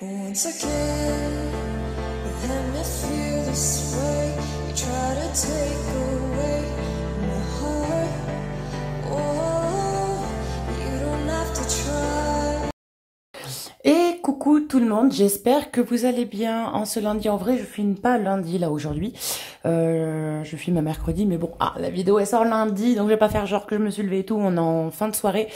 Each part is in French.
Once again, let me feel this way. You try to take away. coucou tout le monde, j'espère que vous allez bien en ce lundi. En vrai, je filme pas lundi là aujourd'hui, euh, je filme à mercredi, mais bon, ah, la vidéo elle sort lundi, donc je vais pas faire genre que je me suis levée et tout, on est en fin de soirée.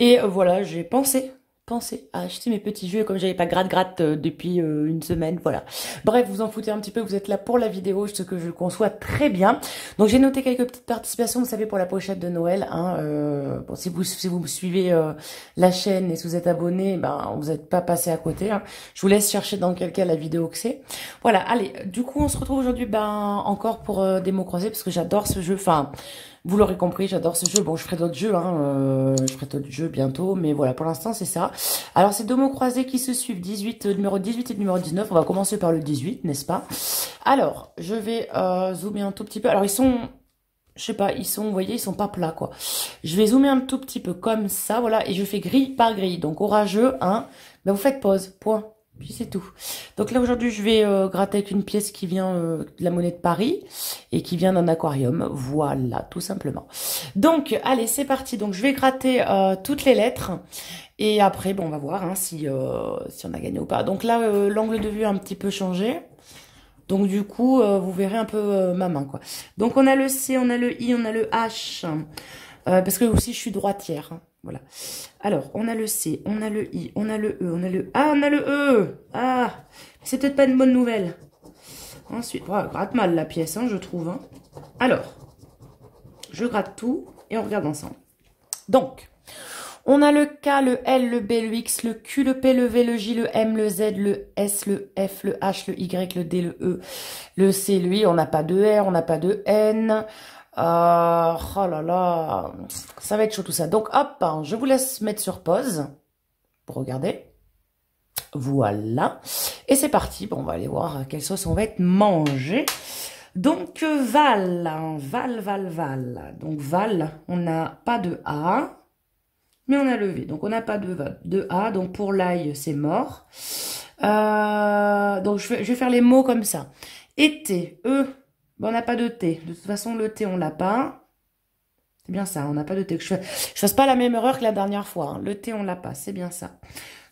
Et euh, voilà, j'ai pensé Pensez à acheter mes petits jeux comme j'avais pas gratte-gratte euh, depuis euh, une semaine, voilà. Bref, vous en foutez un petit peu, vous êtes là pour la vidéo, ce que je conçois très bien. Donc j'ai noté quelques petites participations, vous savez, pour la pochette de Noël. Hein, euh, bon, si vous si vous me suivez la chaîne et si vous êtes abonné, ben vous n'êtes pas passé à côté. Hein. Je vous laisse chercher dans quel cas la vidéo que c'est. Voilà, allez, du coup on se retrouve aujourd'hui ben encore pour des mots croisés parce que j'adore ce jeu. Enfin, vous l'aurez compris, j'adore ce jeu. Bon, je ferai d'autres jeux, hein, euh, je ferai d'autres jeux bientôt, mais voilà, pour l'instant, c'est ça. Alors, c'est deux mots croisés qui se suivent, 18, euh, numéro 18 et numéro 19, on va commencer par le 18, n'est-ce pas Alors, je vais euh, zoomer un tout petit peu. Alors, ils sont, je sais pas, ils sont, vous voyez, ils sont pas plats, quoi. Je vais zoomer un tout petit peu comme ça, voilà, et je fais grille par grille. Donc, orageux, hein, ben vous faites pause, point. Puis c'est tout. Donc là aujourd'hui je vais euh, gratter avec une pièce qui vient euh, de la monnaie de Paris et qui vient d'un aquarium. Voilà, tout simplement. Donc allez, c'est parti. Donc je vais gratter euh, toutes les lettres et après bon, on va voir hein, si, si on a gagné ou pas. Donc là l'angle de vue a un petit peu changé. Donc du coup vous verrez un peu ma main quoi. Donc on a le C, on a le I, on a le H. parce que aussi je suis droitière. Hein. Voilà. Alors, on a le C, on a le I, on a le E, on a le... Ah, on a le E Ah C'est peut-être pas une bonne nouvelle. Ensuite, voilà, gratte mal la pièce, hein, je trouve. Hein. Alors, je gratte tout et on regarde ensemble. Donc, on a le K, le L, le B, le X, le Q, le P, le V, le J, le M, le Z, le S, le F, le H, le Y, le D, le E, le C, lui, on n'a pas de R, on n'a pas de N, euh, oh là là, ça va être chaud tout ça. Donc hop, hein, je vous laisse mettre sur pause pour regarder. Voilà. Et c'est parti. Bon, on va aller voir quelle sauce on va être mangé. Donc euh, Val, hein, Val, Val, Val. Donc Val, on n'a pas de A, mais on a levé. Donc on n'a pas de, A. Donc pour l'ail, c'est mort. Euh, donc je vais, je vais faire les mots comme ça. Été, E, Bon, bah, on n'a pas de thé. De toute façon, le thé, on l'a pas. C'est bien ça, on n'a pas de thé. je ne fasse pas la même erreur que la dernière fois. Hein. Le thé, on l'a pas, c'est bien ça.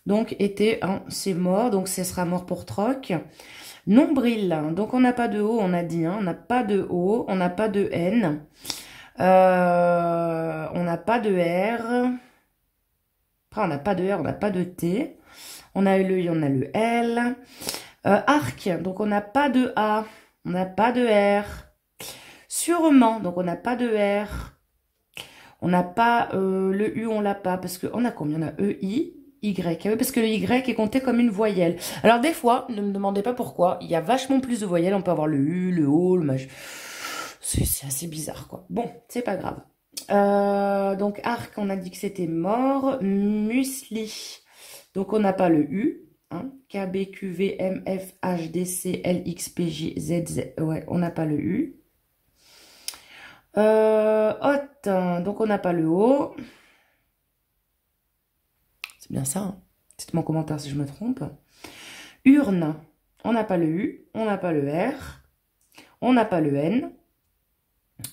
Donc, été, hein, c'est mort. Donc, ce sera mort pour troc. Nombril. Donc, on n'a pas de O, on a dit. Hein. On n'a pas de O, on n'a pas de N. Euh, on n'a pas de R. Après, on n'a pas de R, on n'a pas de T. On a le I, on a le L. Euh, arc. Donc, on n'a pas de A. On n'a pas de R. Sûrement, donc on n'a pas de R. On n'a pas euh, le U, on l'a pas, parce qu'on a combien On a E, I, Y. Ah parce que le Y est compté comme une voyelle. Alors des fois, ne me demandez pas pourquoi, il y a vachement plus de voyelles. On peut avoir le U, le O, le maj. C'est assez bizarre, quoi. Bon, c'est pas grave. Euh, donc arc, on a dit que c'était mort. Musli. Donc on n'a pas le U. Hein Z, Ouais, on n'a pas le U. Euh, hot, hein. donc on n'a pas le O. C'est bien ça. c'est hein. mon commentaire si je me trompe. Urne, on n'a pas le U, on n'a pas le R, on n'a pas le N.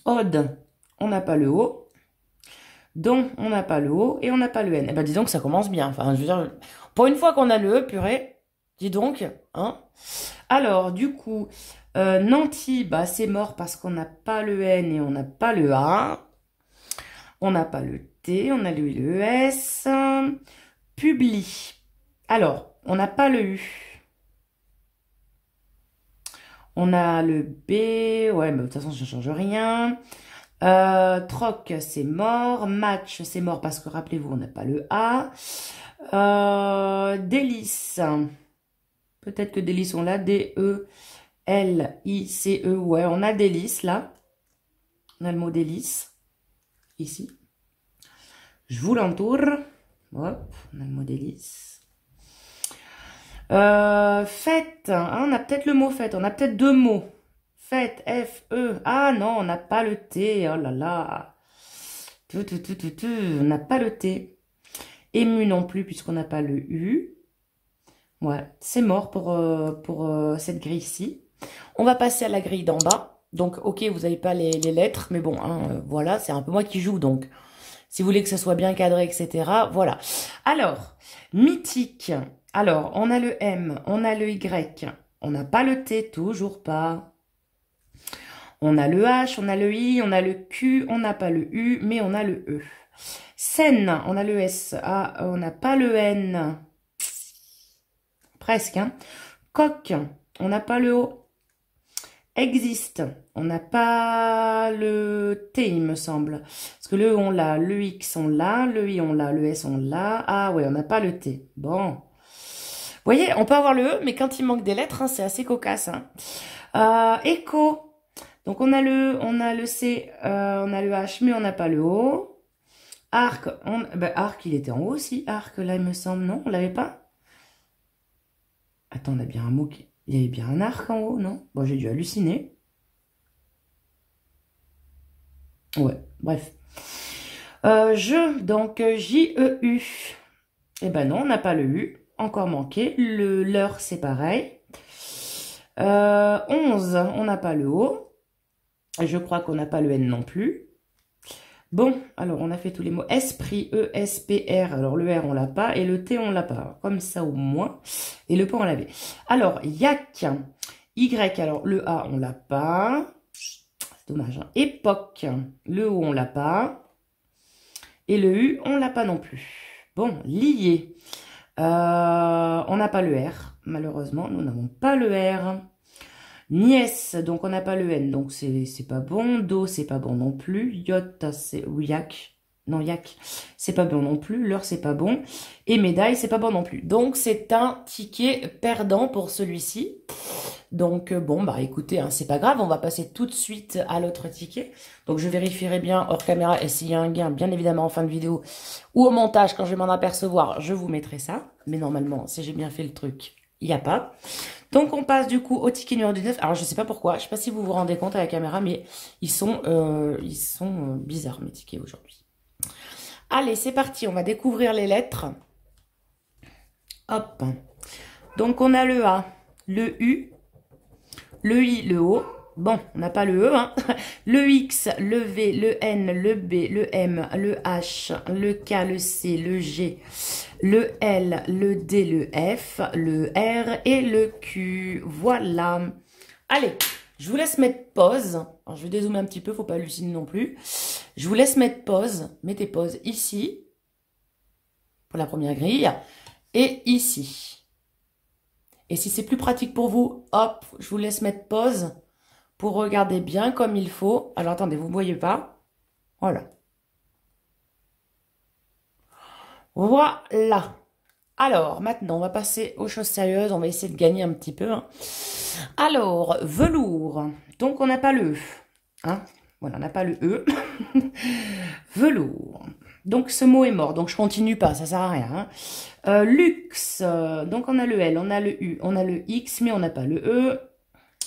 Ode, on n'a pas le O. Don, on n'a pas le O et on n'a pas le N. Eh ben, disons que ça commence bien. Enfin, je veux dire, pour une fois qu'on a le E, purée, dis donc, hein. Alors, du coup, euh, Nanti, bah, c'est mort parce qu'on n'a pas le N et on n'a pas le A. On n'a pas le T, on a le, le S. Publi », Alors, on n'a pas le U. On a le B. Ouais, mais de toute façon, ça ne change rien. Euh, troc, c'est mort. Match, c'est mort parce que rappelez-vous, on n'a pas le A. Euh, délice. Peut-être que délice, on l'a. D-E-L-I-C-E. Ouais, on a délice, là. On a le mot délice. Ici. Je vous l'entoure. Hop, on a le mot délice. Euh, fête. Ah, on a peut-être le mot fête. On a peut-être deux mots. Fête, F-E. Ah non, on n'a pas le T. Oh là là. On n'a pas le T. Ému non plus puisqu'on n'a pas le U. Voilà, c'est mort pour, euh, pour euh, cette grille-ci. On va passer à la grille d'en bas. Donc, ok, vous n'avez pas les, lettres, mais bon, hein, euh, voilà, c'est un peu moi qui joue, donc si vous voulez que ce soit bien cadré, etc., voilà. Alors, mythique. Alors, on a le M, on a le Y, on n'a pas le T, toujours pas. On a le H, on a le I, on a le Q, on n'a pas le U, mais on a le E. Sen on a le S. on n'a pas le N. Presque. Hein. Coq, on n'a pas le O. Existe, on n'a pas le T, il me semble. Parce que le O, on l'a. Le X, on l'a. Le I, on l'a. Le S, on l'a. Ah ouais, on n'a pas le T. Bon. Vous voyez, on peut avoir le E, mais quand il manque des lettres, hein, c'est assez cocasse. Hein. Euh, écho. Donc on a le, on a le C, euh, on a le H, mais on n'a pas le O. Arc, on... Ben, arc, il était en haut aussi, Arc, là, il me semble, non On l'avait pas Attends, on a bien un mot Il y avait bien un arc en haut, non Bon, j'ai dû halluciner. Ouais, bref. Euh, je, donc J-E-U. Eh ben non, on n'a pas le U. Encore manqué. Le leur, c'est pareil. 11, euh, on n'a pas le O. Je crois qu'on n'a pas le N non plus. Bon, alors on a fait tous les mots. Esprit, E, S, P, R. Alors le R on l'a pas et le T on l'a pas. Comme ça au moins. Et le P on l'avait. Alors, yak. Y, alors le A on l'a pas. C'est dommage. Hein. Époque. Le O on l'a pas. Et le U on l'a pas non plus. Bon, lié. Euh, on n'a pas le R. Malheureusement, nous n'avons pas le R. Nièce, donc on n'a pas le N, donc c'est pas bon. Do, c'est pas bon non plus. Yot, c'est... ou yak. Non, yak, c'est pas bon non plus. L'heure, c'est pas bon. Et médaille, c'est pas bon non plus. Donc, c'est un ticket perdant pour celui-ci. Donc, euh, bon, bah écoutez, hein, c'est pas grave. On va passer tout de suite à l'autre ticket. Donc, je vérifierai bien hors caméra et s'il y a un gain, bien évidemment, en fin de vidéo ou au montage, quand je vais m'en apercevoir, je vous mettrai ça. Mais normalement, si j'ai bien fait le truc, il n'y a pas. Donc on passe du coup au ticket numéro 19. Alors je sais pas pourquoi, je sais pas si vous vous rendez compte à la caméra, mais ils sont, euh, ils sont euh, bizarres mes tickets aujourd'hui. Allez, c'est parti, on va découvrir les lettres. Hop. Donc on a le A, le U, le I, le O, Bon, on n'a pas le E, hein. Le X, le V, le N, le B, le M, le H, le K, le C, le G, le L, le D, le F, le R et le Q. Voilà. Allez, je vous laisse mettre pause. je vais dézoomer un petit peu, faut pas halluciner non plus. Je vous laisse mettre pause. Mettez pause ici pour la première grille et ici. Et si c'est plus pratique pour vous, hop, je vous laisse mettre pause regardez bien comme il faut. Alors attendez, vous ne voyez pas. Voilà. Voilà. Alors, maintenant, on va passer aux choses sérieuses. On va essayer de gagner un petit peu. Hein. Alors, velours. Donc, on n'a pas le E. Hein voilà, on n'a pas le E. velours. Donc, ce mot est mort. Donc, je continue pas. Ça sert à rien. Hein. Euh, luxe. Euh, donc, on a le L, on a le U, on a le X, mais on n'a pas le E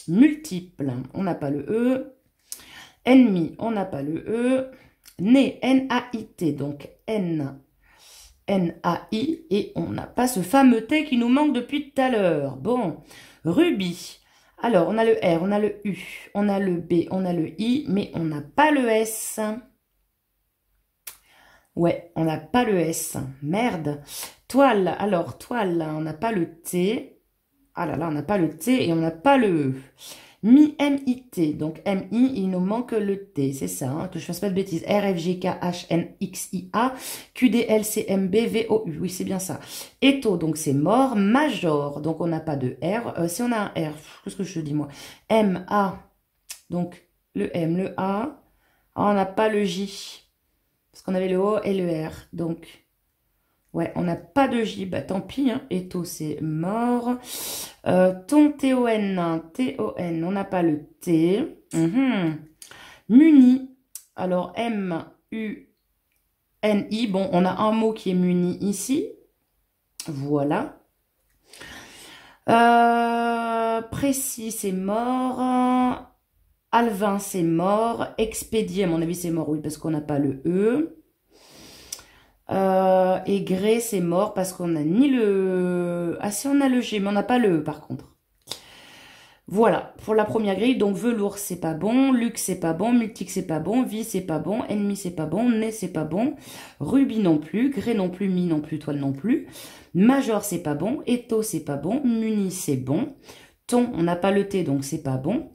multiple, on n'a pas le E. Ennemi, on n'a pas le E. Né, N-A-I-T, donc N, N-A-I, et on n'a pas ce fameux T qui nous manque depuis tout à l'heure. Bon, rubis. Alors, on a le R, on a le U, on a le B, on a le I, mais on n'a pas le S. Ouais, on n'a pas le S. Merde. Toile, alors toile, on n'a pas le T. Ah là là, on n'a pas le T et on n'a pas le E. Mi, M, I, T. Donc, M, I, il nous manque le T. C'est ça, hein, que je fasse pas de bêtises. R, F, G, K, H, N, X, I, A. Q, D, L, C, M, B, V, O, U. Oui, c'est bien ça. Eto, donc c'est mort. Major, donc on n'a pas de R. Euh, si on a un R, qu'est-ce que je dis moi M, A. Donc, le M, le A. Ah, on n'a pas le J. Parce qu'on avait le O et le R. Donc, Ouais, on n'a pas de J, bah tant pis, hein. Eto, c'est mort. Euh, ton T-O-N, T-O-N, on n'a pas le T. Mhm. Muni, alors M-U-N-I, bon, on a un mot qui est muni ici. Voilà. Euh, précis, c'est mort. Alvin, c'est mort. Expédié, à mon avis, c'est mort, oui, parce qu'on n'a pas le E et Grey, c'est mort parce qu'on a ni le... Ah si, on a le G, mais on n'a pas le E par contre. Voilà, pour la première grille, donc velours c'est pas bon, luxe c'est pas bon, multique c'est pas bon, vie c'est pas bon, ennemi c'est pas bon, nez c'est pas bon, rubis non plus, gré non plus, mi non plus, toile non plus, major c'est pas bon, éto c'est pas bon, muni c'est bon, ton on n'a pas le T donc c'est pas bon,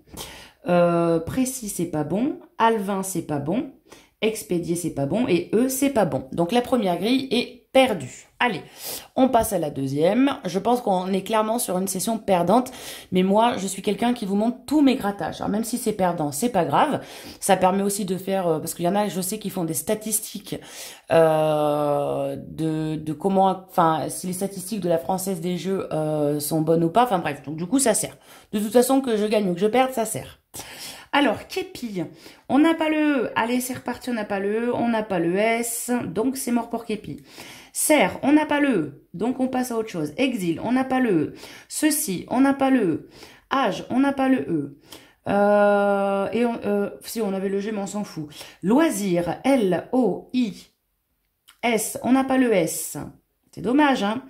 précis c'est pas bon, alvin c'est pas bon, Expédier, c'est pas bon. Et eux, c'est pas bon. Donc la première grille est perdue. Allez, on passe à la deuxième. Je pense qu'on est clairement sur une session perdante. Mais moi, je suis quelqu'un qui vous montre tous mes grattages. Alors même si c'est perdant, c'est pas grave. Ça permet aussi de faire... Euh, parce qu'il y en a, je sais, qui font des statistiques euh, de, comment... Enfin, si les statistiques de la Française des Jeux euh, sont bonnes ou pas. Enfin bref, donc du coup, ça sert. De toute façon, que je gagne ou que je perde, ça sert. Alors, Képi, on n'a pas le E. Allez, c'est reparti, on n'a pas le E. On n'a pas le S, donc c'est mort pour Képi. Serre, on n'a pas le E, donc on passe à autre chose. Exil, on n'a pas le E. Ceci, on n'a pas le E. Âge, on n'a pas le E. Euh, et euh, si on avait le G, mais on s'en fout. Loisir, L, O, I, S, on n'a pas le S. C'est dommage, hein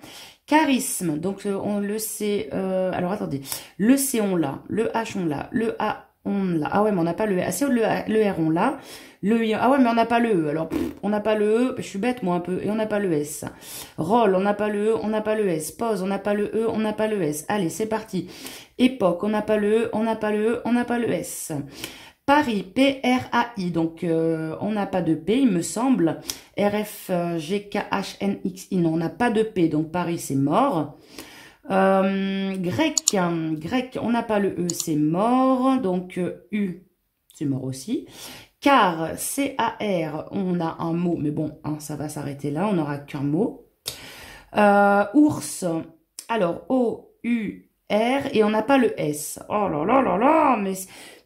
Charisme, donc euh, on le sait... alors attendez, le C on l'a, le H on l'a, le A ah ouais, mais on n'a pas le Ah, c'est le, R, on l'a. Le ah ouais, mais on n'a pas le E. Alors, on n'a pas le E, je suis bête moi un peu, et on n'a pas le S. Roll, on n'a pas le E, on n'a pas le S. Pause, on n'a pas le E, on n'a pas le S. Allez, c'est parti. Époque, on n'a pas le E, on n'a pas le E, on n'a pas le S. Paris, P-R-A-I, donc on n'a pas de P, il me semble. R-F-G-K-H-N-X-I, non, on n'a pas de P, donc Paris, c'est mort. Euh, grec, hein, grec, on n'a pas le E, c'est mort. Donc, euh, U, c'est mort aussi. Car, C-A-R, on a un mot, mais bon, hein, ça va s'arrêter là, on n'aura qu'un mot. Euh, ours, alors, O-U-R, et on n'a pas le S. Oh là là là là, mais,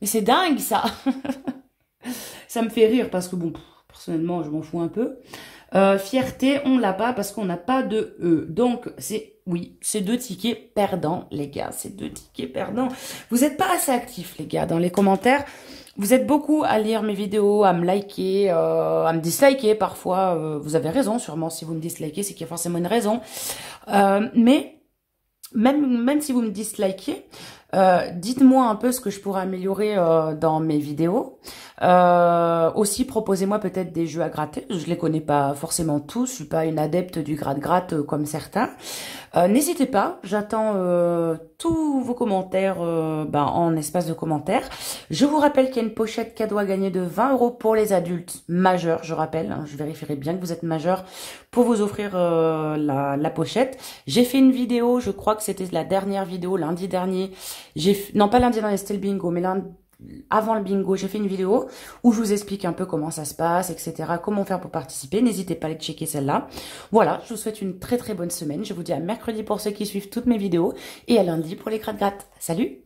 mais c'est dingue ça Ça me fait rire parce que, bon, personnellement, je m'en fous un peu. Euh, fierté, on l'a pas parce qu'on n'a pas de E. Donc, c'est oui, c'est deux tickets perdants, les gars. C'est deux tickets perdants. Vous n'êtes pas assez actifs, les gars, dans les commentaires. Vous êtes beaucoup à lire mes vidéos, à me liker, euh, à me disliker parfois. Euh, vous avez raison, sûrement, si vous me dislikez, c'est qu'il y a forcément une raison. Euh, mais même, même si vous me dislikez, euh, dites-moi un peu ce que je pourrais améliorer euh, dans mes vidéos. Euh, aussi, proposez-moi peut-être des jeux à gratter. Je les connais pas forcément tous. Je suis pas une adepte du gratte-gratte comme certains. N'hésitez pas. J'attends tous vos commentaires euh, bah, en espace de commentaires. Je vous rappelle qu'il y a une pochette cadeau à gagner de 20 euros pour les adultes majeurs, je rappelle. Hein, je vérifierai bien que vous êtes majeur pour vous offrir euh, la, pochette. J'ai fait une vidéo, je crois que c'était la dernière vidéo, lundi dernier. J'ai Non, pas lundi dernier, c'était le bingo, mais lundi avant le bingo, j'ai fait une vidéo où je vous explique un peu comment ça se passe, etc. Comment faire pour participer. N'hésitez pas à aller checker celle-là. Voilà, je vous souhaite une très très bonne semaine. Je vous dis à mercredi pour ceux qui suivent toutes mes vidéos et à lundi pour les crates grattes Salut